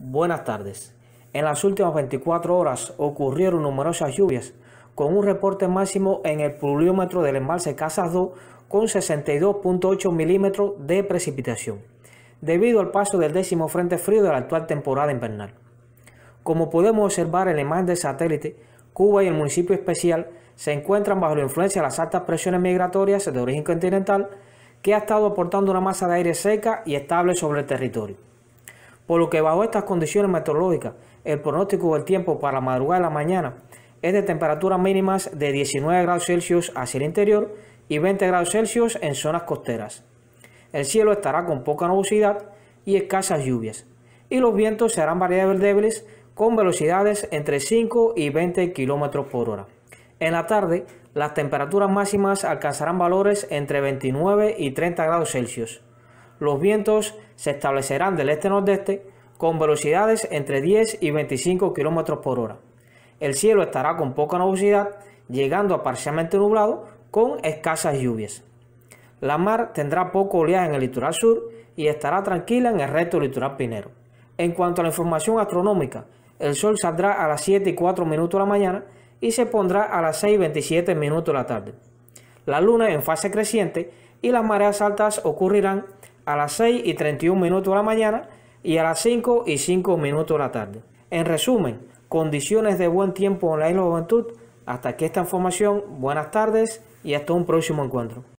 Buenas tardes. En las últimas 24 horas ocurrieron numerosas lluvias, con un reporte máximo en el pluviómetro del embalse Casas 2 con 62.8 milímetros de precipitación, debido al paso del décimo frente frío de la actual temporada invernal. Como podemos observar en la imagen del satélite, Cuba y el municipio especial se encuentran bajo la influencia de las altas presiones migratorias de origen continental que ha estado aportando una masa de aire seca y estable sobre el territorio por lo que bajo estas condiciones meteorológicas, el pronóstico del tiempo para la madrugada de la mañana es de temperaturas mínimas de 19 grados Celsius hacia el interior y 20 grados Celsius en zonas costeras. El cielo estará con poca nubosidad y escasas lluvias, y los vientos serán variables débiles con velocidades entre 5 y 20 km por hora. En la tarde, las temperaturas máximas alcanzarán valores entre 29 y 30 grados Celsius. Los vientos se establecerán del este-nordeste con velocidades entre 10 y 25 km por hora. El cielo estará con poca nubosidad, llegando a parcialmente nublado con escasas lluvias. La mar tendrá poco oleaje en el litoral sur y estará tranquila en el resto del litoral pinero. En cuanto a la información astronómica, el sol saldrá a las 7 y 4 minutos de la mañana y se pondrá a las 6 y 27 minutos de la tarde. La luna en fase creciente y las mareas altas ocurrirán a las 6 y 31 minutos de la mañana y a las 5 y 5 minutos de la tarde. En resumen, condiciones de buen tiempo en la isla de Juventud. Hasta aquí esta información. Buenas tardes y hasta un próximo encuentro.